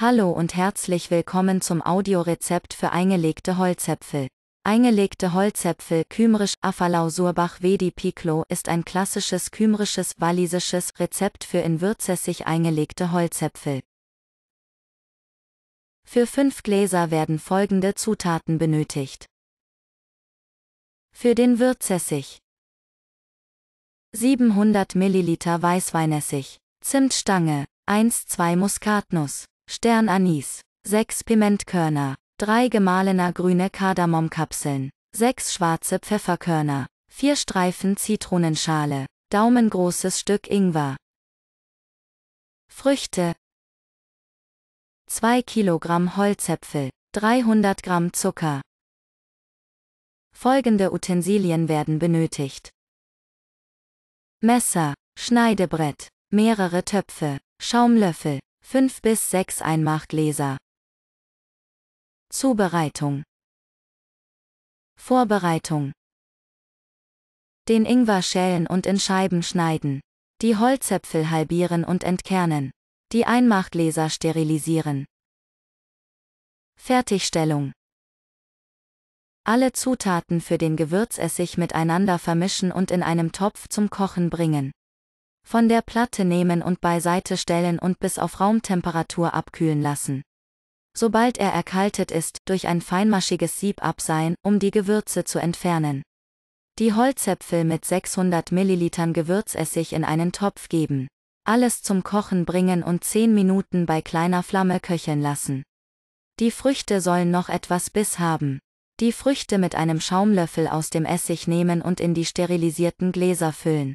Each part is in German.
Hallo und herzlich willkommen zum Audiorezept für eingelegte Holzäpfel. Eingelegte Holzäpfel Kümrisch Affalau Wedi Piclo ist ein klassisches kümrisches walisisches Rezept für in Würzessig eingelegte Holzäpfel. Für fünf Gläser werden folgende Zutaten benötigt. Für den Würzessig 700 ml Weißweinessig, Zimtstange, 1-2 Muskatnuss Sternanis, 6 Pimentkörner, 3 gemahlener grüne Kardamomkapseln, 6 schwarze Pfefferkörner, 4 Streifen Zitronenschale, daumengroßes Stück Ingwer. Früchte 2 Kilogramm Holzäpfel, 300 Gramm Zucker. Folgende Utensilien werden benötigt. Messer, Schneidebrett, mehrere Töpfe, Schaumlöffel, 5 bis 6 Einmachgläser. Zubereitung. Vorbereitung. Den Ingwer schälen und in Scheiben schneiden. Die Holzäpfel halbieren und entkernen. Die Einmachgläser sterilisieren. Fertigstellung. Alle Zutaten für den Gewürzessig miteinander vermischen und in einem Topf zum Kochen bringen von der Platte nehmen und beiseite stellen und bis auf Raumtemperatur abkühlen lassen. Sobald er erkaltet ist, durch ein feinmaschiges Sieb abseihen, um die Gewürze zu entfernen. Die Holzäpfel mit 600 ml Gewürzessig in einen Topf geben. Alles zum Kochen bringen und 10 Minuten bei kleiner Flamme köcheln lassen. Die Früchte sollen noch etwas Biss haben. Die Früchte mit einem Schaumlöffel aus dem Essig nehmen und in die sterilisierten Gläser füllen.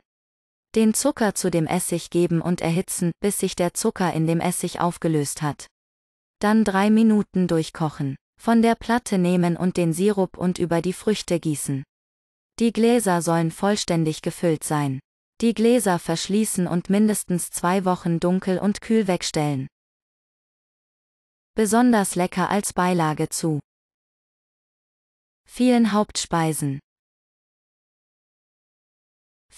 Den Zucker zu dem Essig geben und erhitzen, bis sich der Zucker in dem Essig aufgelöst hat. Dann drei Minuten durchkochen. Von der Platte nehmen und den Sirup und über die Früchte gießen. Die Gläser sollen vollständig gefüllt sein. Die Gläser verschließen und mindestens zwei Wochen dunkel und kühl wegstellen. Besonders lecker als Beilage zu. Vielen Hauptspeisen.